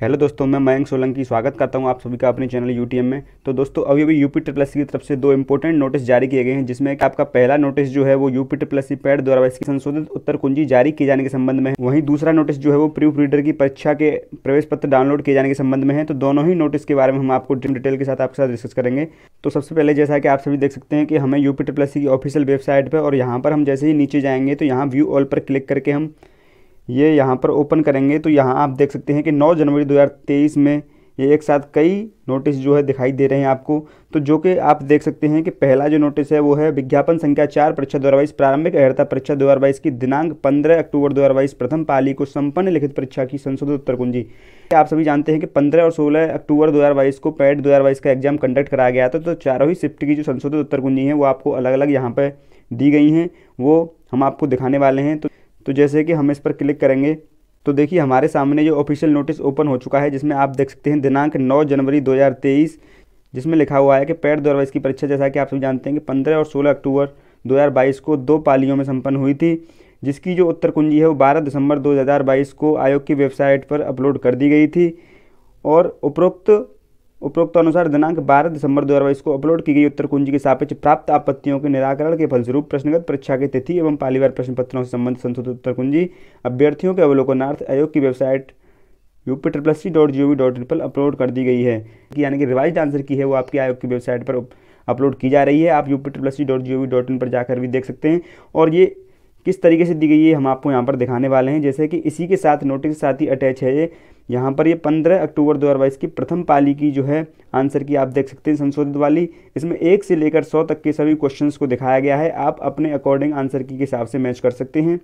hello दोस्तों मैं मयंक सोलंकी स्वागत करता हूं आप सभी का अपने चैनल यू में तो दोस्तों अभी अभी यूपी ट्रिपल की तरफ से दो इंपॉर्टेंट नोटिस जारी किए गए हैं जिसमें कि आपका पहला नोटिस जो है वो यूपी ट्रिपल सी पैड द्वारा इसकी संशोधित उत्तर कुंजी जारी किए जाने के संबंध में है वहीं दूसरा नोटिस जो है वो प्रूफ रीडर की परीक्षा के प्रवेश पत्र डाउनलोड किए जाने के संबंध में है तो दोनों ही नोटिस के बारे में हम आपको डिटेल के साथ आपके साथ डिस्कस करेंगे तो सबसे पहले जैसा कि आप सभी देख सकते हैं कि हमें यूपी ट्रिपल की ऑफिशियल वेबसाइट पर और यहाँ पर हम जैसे ही नीचे जाएंगे तो यहाँ व्यू ऑल पर क्लिक करके हम ये यहाँ पर ओपन करेंगे तो यहाँ आप देख सकते हैं कि 9 जनवरी 2023 में ये एक साथ कई नोटिस जो है दिखाई दे रहे हैं आपको तो जो कि आप देख सकते हैं कि पहला जो नोटिस है वो है विज्ञापन संख्या चार परीक्षा दो प्रारंभिक अहर्ता परीक्षा दो की दिनांक पंद्रह अक्टूबर दो प्रथम पाली को संपन्न लिखित परीक्षा की संशोधित उत्तर कुंजी आप सभी जानते हैं कि 15 और 16 अक्टूबर दो को पैड दो का एग्जाम कंडक्ट कराया गया था तो चारों ही शिफ्ट की जो संशोधित उत्तर कुंजी है वो आपको अलग अलग यहाँ पर दी गई हैं वो हम आपको दिखाने वाले हैं तो तो जैसे कि हम इस पर क्लिक करेंगे तो देखिए हमारे सामने जो ऑफिशियल नोटिस ओपन हो चुका है जिसमें आप देख सकते हैं दिनांक 9 जनवरी 2023 जिसमें लिखा हुआ है कि पैड द्वारा इसकी परीक्षा जैसा कि आप सभी जानते हैं कि 15 और 16 अक्टूबर 2022 को दो पालियों में संपन्न हुई थी जिसकी जो उत्तर कुंजी है वो 12 दिसंबर 2022 को आयोग की वेबसाइट पर अपलोड कर दी गई थी और उपरोक्त उपरोक्त अनुसार दिनांक 12 दिसंबर दो को अपलोड की गई उत्तर कुंजी के सापेक्ष प्राप्त आपत्तियों के निराकरण के फलस्वरूप प्रश्नगत परीक्षा की तिथि एवं पालीवार प्रश्न पत्रों से संबंधित संशोधित उत्तर कुंजी अभ्यर्थियों के अवलोकनार्थ आयोग की website UP P triple C dot G O V dot triple upload कर दी गई है यानी कि रिवाइज आंसर की है वो आपके आयोग की वेबसाइट पर अपलोड की जा रही है आप UP triple C dot G O V dot in पर जाकर भी देख सकते हैं और ये किस तरीके से दी गई है हम आपको यहाँ पर दिखाने वाले हैं जैसे कि इसी के साथ नोटिस साथ ही अटैच है ये यहाँ पर ये पंद्रह अक्टूबर 2022 की प्रथम पाली की जो है आंसर की आप देख सकते हैं संशोधित वाली इसमें एक से लेकर सौ तक के सभी क्वेश्चंस को दिखाया गया है आप अपने अकॉर्डिंग आंसर की के हिसाब से मैच कर सकते हैं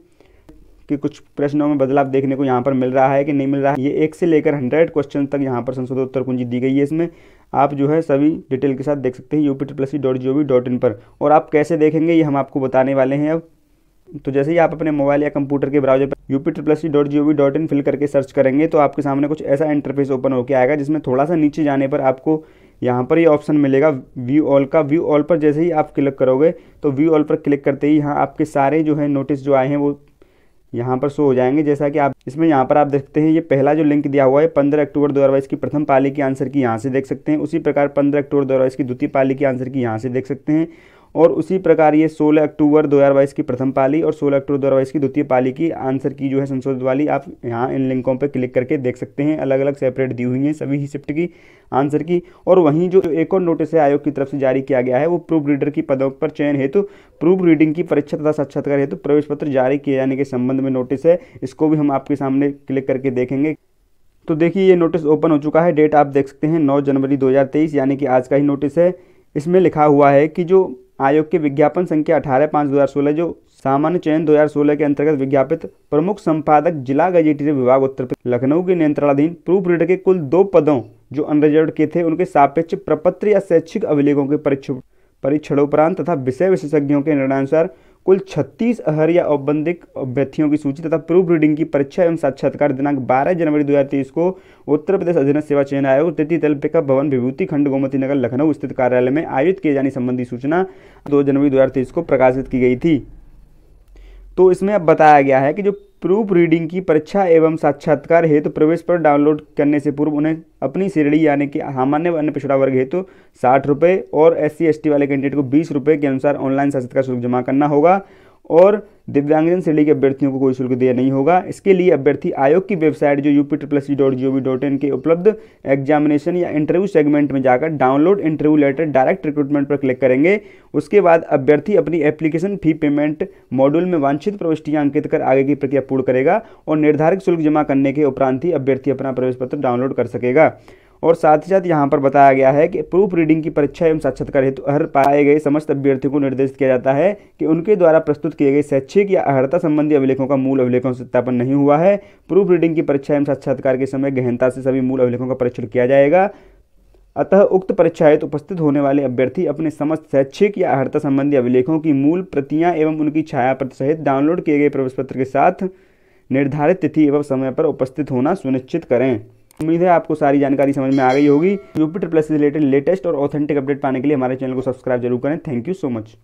कि कुछ प्रश्नों में बदलाव देखने को यहाँ पर मिल रहा है कि नहीं मिल रहा है ये एक से लेकर हंड्रेड क्वेश्चन तक यहाँ पर संशोधित उत्तर कुंजी दी गई है इसमें आप जो है सभी डिटेल के साथ देख सकते हैं U P dot G O V dot in पर और आप कैसे देखेंगे ये हम आपको बताने वाले हैं अब तो जैसे ही आप अपने मोबाइल या कंप्यूटर के ब्राउजर पर U P triple dot G O V dot in fill करके सर्च करेंगे तो आपके सामने कुछ ऐसा इंटरफेस ओपन होकर आएगा जिसमें थोड़ा सा नीचे जाने पर आपको यहाँ पर ये ऑप्शन मिलेगा व्यू ऑल का व्यू ऑल पर जैसे ही आप क्लिक करोगे तो व्यू ऑल पर क्लिक करते ही यहाँ आपके सारे जो है नोटिस जो आए हैं वो यहाँ पर शो हो जाएंगे जैसा कि आप इसमें यहाँ पर आप देखते हैं ये पहला जो लिंक दिया हुआ है पंद्रह अक्टूबर दो की प्रथम पाली की आंसर की यहाँ से देख सकते हैं उसी प्रकार पंद्रह अक्टूबर दो की द्वितीय पाली की आंसर की यहाँ से देख सकते हैं और उसी प्रकार ये 16 अक्टूबर 2022 की प्रथम पाली और 16 अक्टूबर 2022 की द्वितीय पाली की आंसर की जो है संशोधित वाली आप यहाँ इन लिंकों पर क्लिक करके देख सकते हैं अलग अलग सेपरेट दी हुई हैं सभी ही शिफ्ट की आंसर की और वहीं जो एक और नोटिस है आयोग की तरफ से जारी किया गया है वो प्रूफ रीडर की पदों पर चयन हेतु प्रूफ रीडिंग की परीक्षा तथा साक्षात्कार हेतु प्रवेश पत्र जारी किए जाने के संबंध में नोटिस है इसको भी हम आपके सामने क्लिक करके देखेंगे तो देखिए ये नोटिस ओपन हो चुका है डेट आप देख सकते हैं 9 जनवरी 2023 यानी कि आज का ही नोटिस है इसमें लिखा हुआ है कि जो आयोग की विज्ञापन संख्या अठारह पाँच दो हज़ार सोलह जो सामान्य चयन दो हजार सोलह के अंतर्गत विज्ञापित प्रमुख संपादक जिला गजेटरी विभाग उत्तर प्रदेश लखनऊ के नियंत्रणाधीन प्रूफ रीडर के कुल दो पदों जो अनरिजर्व के थे उनके सापेक्ष प्रपत्र या शैक्षिक अभिलेखों के परीक्षण परीक्षणोपरांत तथा विषय विशेषज्ञों के निर्णयानुसार कुल 36 अहर या औपबंधिक अभ्यर्थियों की सूची तथा प्रूफ रीडिंग की परीक्षा एवं साक्षात्कार दिनांक 12 जनवरी 2023 को उत्तर प्रदेश अधीन सेवा चयन आयोग तृतीय तल पिका भवन विभूति खंड गोमती नगर लखनऊ स्थित कार्यालय में आयोजित किए जाने संबंधी सूचना 2 जनवरी 2023 को प्रकाशित की गई थी तो इसमें अब बताया गया है कि जो प्रूफ रीडिंग की परीक्षा एवं साक्षात्कार हेतु तो प्रवेश पर डाउनलोड करने से पूर्व उन्हें अपनी श्रेणी यानी कि सामान्य अन्य पिछड़ा वर्ग हेतु तो साठ रुपये और एस सी वाले कैंडिडेट को बीस रुपये के अनुसार ऑनलाइन साक्षात्कार शुल्क जमा करना होगा और दिव्यांगजन श्रेणी के अभ्यर्थियों को कोई शुल्क दिया नहीं होगा इसके लिए अभ्यर्थी आयोग की वेबसाइट जो U P C dot G O V dot in के उपलब्ध एग्जामिनेशन या इंटरव्यू सेगमेंट में जाकर download interview letter direct recruitment पर क्लिक करेंगे उसके बाद अभ्यर्थी अपनी एप्लीकेशन फी पेमेंट मॉड्यूल में वांछित प्रविष्टियाँ अंकित कर आगे की प्रक्रिया पूर्ण करेगा और निर्धारित शुल्क जमा करने के उपरांत ही अभ्यर्थी अपना प्रवेश पत्र डाउनलोड कर सकेगा और साथ ही साथ यहाँ पर बताया गया है कि प्रूफ रीडिंग की परीक्षा एवं साक्षात्कार हेतु अहर पाए गए समस्त अभ्यर्थियों को निर्देशित किया जाता है कि उनके द्वारा प्रस्तुत किए गए शैक्षिक या अहर्ता संबंधी अभिलेखों का मूल अभिलेखों से सत्यापन नहीं हुआ है प्रूफ रीडिंग की परीक्षा एवं साक्षात्कार के समय गहनता से सभी मूल अभिलेखों का परीक्षण किया जाएगा अतः उक्त परीक्षा हेतु उपस्थित होने वाले अभ्यर्थी अपने समस्त शैक्षिक या अहर्ता संबंधी अभिलेखों की मूल प्रतियां एवं उनकी छाया प्रति सहित डाउनलोड किए गए प्रवेश पत्र के साथ निर्धारित तिथि एवं समय पर उपस्थित होना सुनिश्चित करें उम्मीद है आपको सारी जानकारी समझ में आ गई होगी यूपीटर प्लस से रिलेटेड लेटेस्ट और ऑथेंटिक अपडेट पाने के लिए हमारे चैनल को सब्सक्राइब जरूर करें थैंक यू सो मच